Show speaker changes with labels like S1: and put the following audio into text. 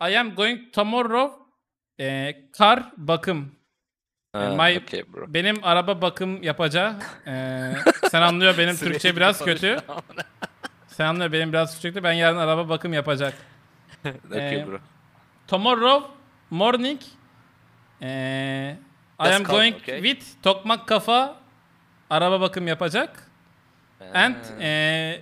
S1: I am going tomorrow e, kar bakım. Ha, My, okay bro. Benim araba bakım yapacağı. E, sen anlıyor benim Türkçe biraz kötü. sen anlıyor benim biraz küçüktü. Ben yarın araba bakım yapacak. okay e, bro. Tomorrow morning e, I am going okay.
S2: with tokmak kafa araba bakım yapacak. And e,